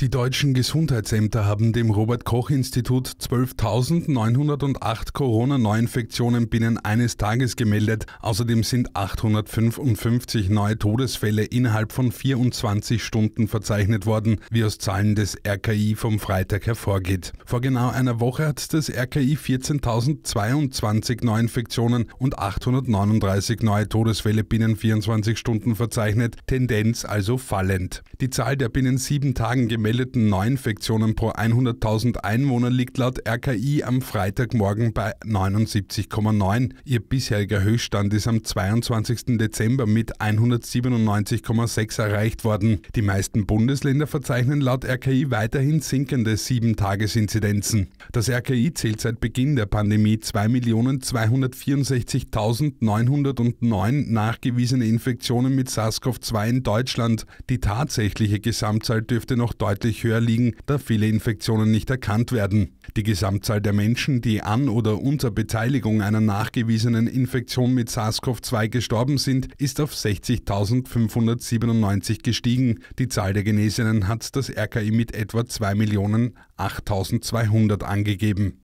Die deutschen Gesundheitsämter haben dem Robert Koch Institut 12.908 Corona-Neuinfektionen binnen eines Tages gemeldet. Außerdem sind 855 neue Todesfälle innerhalb von 24 Stunden verzeichnet worden, wie aus Zahlen des RKI vom Freitag hervorgeht. Vor genau einer Woche hat das RKI 14.022 Neuinfektionen und 839 neue Todesfälle binnen 24 Stunden verzeichnet, Tendenz also fallend. Die Zahl der binnen sieben Tagen gemeldeten gemeldeten Neuinfektionen pro 100.000 Einwohner liegt laut RKI am Freitagmorgen bei 79,9. Ihr bisheriger Höchststand ist am 22. Dezember mit 197,6 erreicht worden. Die meisten Bundesländer verzeichnen laut RKI weiterhin sinkende 7-Tages-Inzidenzen. Das RKI zählt seit Beginn der Pandemie 2.264.909 nachgewiesene Infektionen mit SARS-CoV-2 in Deutschland. Die tatsächliche Gesamtzahl dürfte noch deutlich deutlich höher liegen, da viele Infektionen nicht erkannt werden. Die Gesamtzahl der Menschen, die an oder unter Beteiligung einer nachgewiesenen Infektion mit SARS-CoV-2 gestorben sind, ist auf 60.597 gestiegen. Die Zahl der Genesenen hat das RKI mit etwa 2 angegeben.